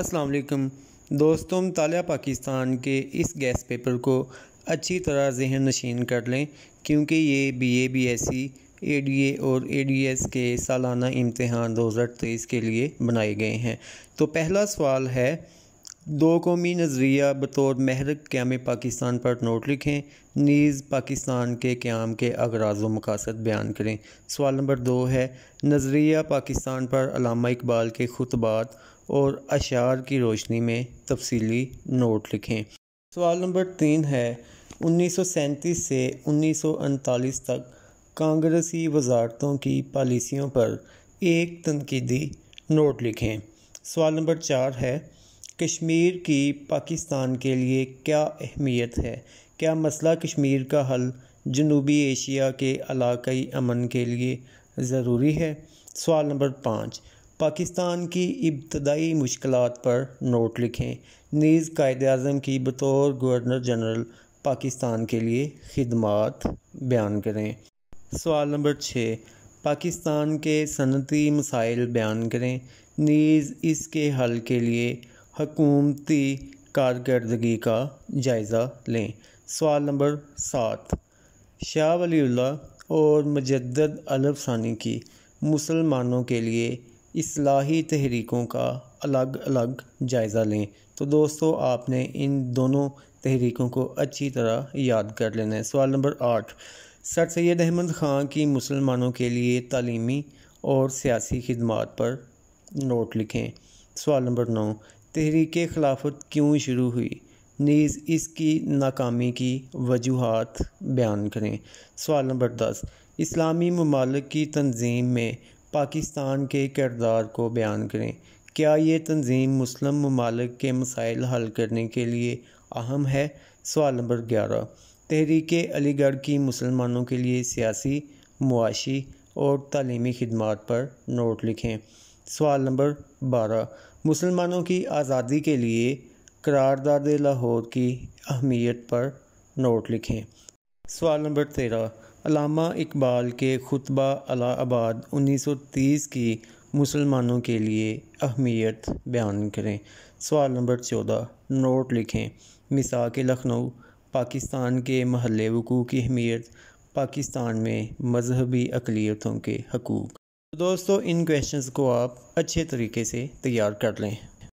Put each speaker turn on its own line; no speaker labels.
अस्सलाम वालेकुम दोस्तों तालिया पाकिस्तान के इस गैस पेपर को अच्छी तरह जहन नशीन कर लें क्योंकि ये B A B S C A D A और ए डी एस के सालाना इम्तहान दो हज़ार तेईस के लिए बनाए गए हैं तो पहला सवाल है दो कौमी नज़रिया बतौर महरक क्याम पाकिस्तान पर नोट लिखें नीज़ पाकिस्तान के क्याम के अगराज व मकासद बयान करें सवाल नंबर दो है नज़रिया पाकिस्तान पर अलामा इकबाल के खुतबात और अशार की रोशनी में तफसीली नोट लिखें सवाल नंबर तीन है उन्नीस सौ सैंतीस से उन्नीस सौ उनतालीस तक कांग्रेसी वजारतों की पॉलिसियों पर एक तनकीदी नोट लिखें सवाल नंबर चार है कश्मीर की पाकिस्तान के लिए क्या अहमियत है क्या मसला कश्मीर का हल जनूबी एशिया के इलाकई अमन के लिए ज़रूरी है सवाल नंबर पाँच पाकिस्तान की इब्तदाई मुश्किल पर नोट लिखें नीज़ कायद अजम की बतौर गवर्नर जनरल पाकिस्तान के लिए खदमात बयान करें सवाल नंबर छः पाकिस्तान के सनती मसाइल बयान करें नीज़ इसके हल के लिए हकूमती कारकर्दगी का जायज़ा लें सवाल नंबर सात शाह वलील्ला और मजद अलफसानी की मुसलमानों के लिए असलाही तहरीकों का अलग अलग जायज़ा लें तो दोस्तों आपने इन दोनों तहरीकों को अच्छी तरह याद कर लेना है सवाल नंबर आठ सर सैद अहमद ख़ान की मुसलमानों के लिए तलीमी और सियासी खदमात पर नोट लिखें सवाल नंबर नौ तहरीक खिलाफत क्यों शुरू हुई नीज़ इसकी नाकामी की वजूहत बयान करें सवाल नंबर दस इस्लामी ममालक की तंजीम में पाकिस्तान के किरदार को बयान करें क्या ये तंजीम मुस्लिम ममालक के मसाइल हल करने के लिए अहम है सवाल नंबर ग्यारह तहरीक अलीगढ़ की मुसलमानों के लिए सियासी मुआशी और तलीमी खदमात पर नोट लिखें सवाल नंबर बारह मुसलमानों की आज़ादी के लिए करारदाद लाहौर की अहमियत पर नोट लिखें सवाल नंबर तेरह अलामा इकबाल के खुतबा अलाहाबाद 1930 की मुसलमानों के लिए अहमियत बयान करें सवाल नंबर चौदह नोट लिखें मिसा के लखनऊ पाकिस्तान के महल वकू की अहमियत पाकिस्तान में मजहबी अकलीतों के हकूक़ दोस्तों इन क्वेश्चंस को आप अच्छे तरीके से तैयार कर लें